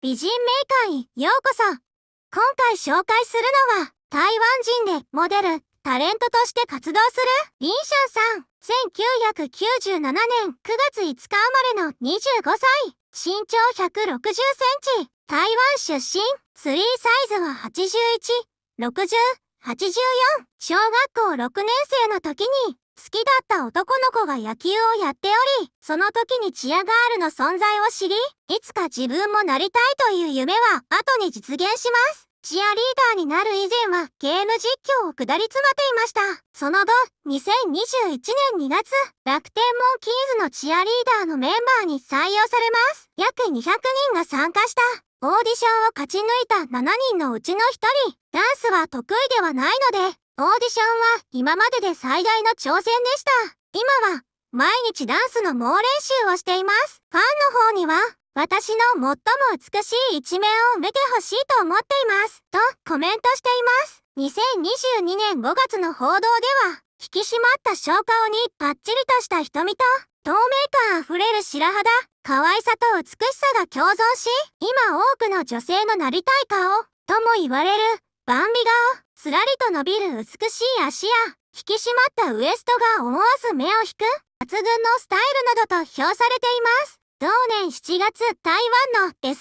美人メーカーへようこそ今回紹介するのは台湾人でモデル、タレントとして活動するリンシャンさん1997年9月5日生まれの25歳身長160センチ台湾出身スリーサイズは81、60、84小学校6年生の時に好きだった男の子が野球をやっており、その時にチアガールの存在を知り、いつか自分もなりたいという夢は後に実現します。チアリーダーになる以前はゲーム実況を下り詰めていました。その後、2021年2月、楽天モンキーズのチアリーダーのメンバーに採用されます。約200人が参加した。オーディションを勝ち抜いた7人のうちの1人、ダンスは得意ではないので、オーディションは今までで最大の挑戦でした。今は毎日ダンスの猛練習をしています。ファンの方には私の最も美しい一面を見てほしいと思っています。とコメントしています。2022年5月の報道では引き締まった小顔にパッチリとした瞳と透明感あふれる白肌、可愛さと美しさが共存し、今多くの女性のなりたい顔とも言われるバンビ顔、すらりと伸びる美しい足や、引き締まったウエストが思わず目を引く、抜群のスタイルなどと評されています。同年7月、台湾の SNS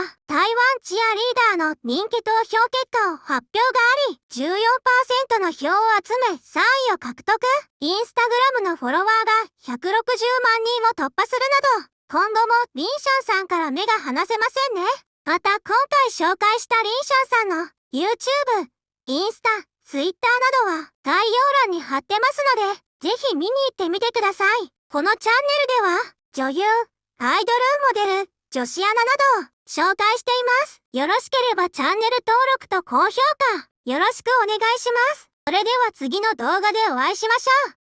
は、台湾チアリーダーの人気投票結果を発表があり、14%の票を集め3位を獲得。インスタグラムのフォロワーが160万人を突破するなど、今後もリンシャンさんから目が離せませんね。また今回紹介したリンシャンさんの YouTube、インスタ、Twitter などは概要欄に貼ってますので、ぜひ見に行ってみてください。このチャンネルでは、女優、アイドルモデル、女子アナなど、紹介しています。よろしければチャンネル登録と高評価、よろしくお願いします。それでは次の動画でお会いしましょう。